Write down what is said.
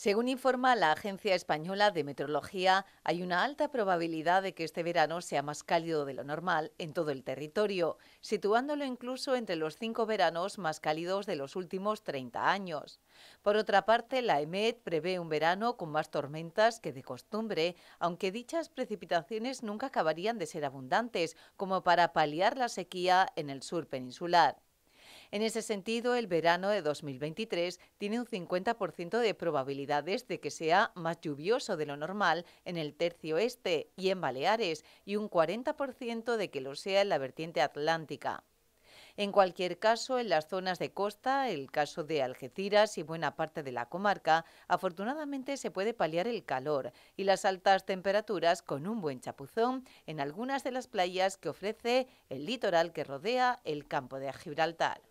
Según informa la Agencia Española de Meteorología, hay una alta probabilidad de que este verano sea más cálido de lo normal en todo el territorio, situándolo incluso entre los cinco veranos más cálidos de los últimos 30 años. Por otra parte, la EMED prevé un verano con más tormentas que de costumbre, aunque dichas precipitaciones nunca acabarían de ser abundantes, como para paliar la sequía en el sur peninsular. En ese sentido, el verano de 2023 tiene un 50% de probabilidades de que sea más lluvioso de lo normal en el tercio este y en Baleares y un 40% de que lo sea en la vertiente atlántica. En cualquier caso, en las zonas de costa, el caso de Algeciras y buena parte de la comarca, afortunadamente se puede paliar el calor y las altas temperaturas con un buen chapuzón en algunas de las playas que ofrece el litoral que rodea el campo de Gibraltar.